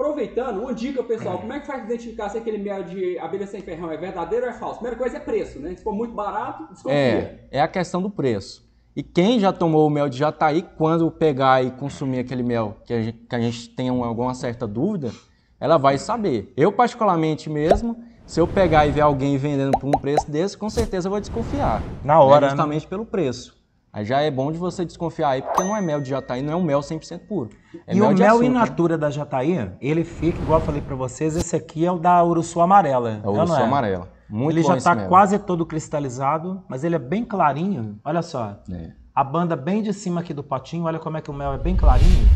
Aproveitando, uma dica, pessoal, uhum. como é que faz identificar se aquele mel de abelha sem ferrão é verdadeiro ou é falso? Primeira coisa é preço, né? Se for muito barato, desconfia. É, é a questão do preço. E quem já tomou o mel de jataí, quando pegar e consumir aquele mel que a gente, que a gente alguma certa dúvida, ela vai saber. Eu, particularmente mesmo, se eu pegar e ver alguém vendendo por um preço desse, com certeza eu vou desconfiar. Na hora. Né? né? Justamente né? pelo preço. Aí já é bom de você desconfiar aí, porque não é mel de jataí, não é um mel 100% puro. É e mel o mel açúcar. in natura da jataí, ele fica, igual eu falei para vocês, esse aqui é o da urussu amarela. É o urussu é? amarela. Muito ele já está quase todo cristalizado, mas ele é bem clarinho. Olha só. É. A banda bem de cima aqui do potinho, olha como é que o mel é bem clarinho.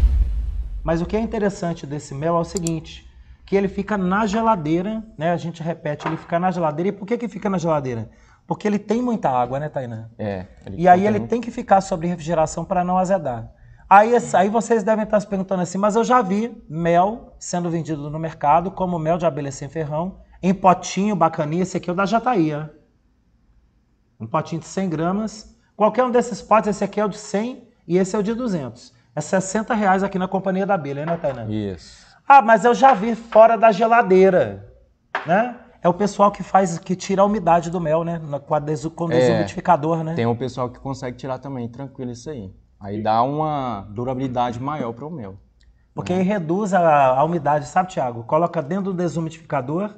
Mas o que é interessante desse mel é o seguinte, que ele fica na geladeira, né? A gente repete, ele fica na geladeira. E por que que fica na geladeira? Porque ele tem muita água, né, Tainá? É. e aí ele muito... tem que ficar sobre refrigeração para não azedar. Aí, aí vocês devem estar se perguntando assim, mas eu já vi mel sendo vendido no mercado como mel de abelha sem ferrão, em potinho bacaninha, esse aqui é o da Jataía. Um potinho de 100 gramas. Qualquer um desses potes, esse aqui é o de 100 e esse é o de 200. É 60 reais aqui na Companhia da Abelha, né, Tainá? Isso. Ah, mas eu já vi fora da geladeira, né? É o pessoal que faz, que tira a umidade do mel, né? Com, a com o é. desumidificador, é, né? Tem um pessoal que consegue tirar também, tranquilo isso aí. Aí dá uma durabilidade maior para o mel. Porque né? aí reduz a, a umidade, sabe, Tiago? Coloca dentro do desumidificador,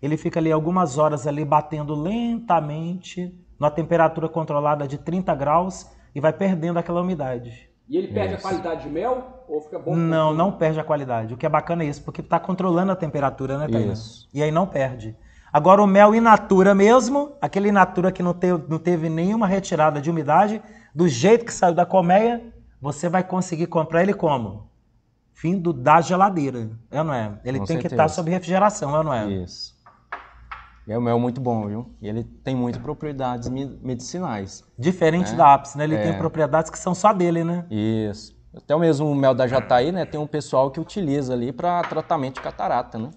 ele fica ali algumas horas ali batendo lentamente, numa temperatura controlada de 30 graus, e vai perdendo aquela umidade. E ele perde isso. a qualidade de mel ou fica bom? Não, não perde a qualidade. O que é bacana é isso, porque está controlando a temperatura, né, Thaís? Isso. E aí não perde. Agora o mel in natura mesmo, aquele in natura que não teve, não teve nenhuma retirada de umidade, do jeito que saiu da colmeia, você vai conseguir comprar ele como? Vindo da geladeira, é não é? Ele Com tem tá certeza. que estar sob refrigeração, é não é? Isso. E é um mel muito bom, viu? E ele tem muitas propriedades medicinais. Diferente né? da ápice, né? Ele é. tem propriedades que são só dele, né? Isso. Até o mesmo mel da Jataí, né? Tem um pessoal que utiliza ali para tratamento de catarata, né?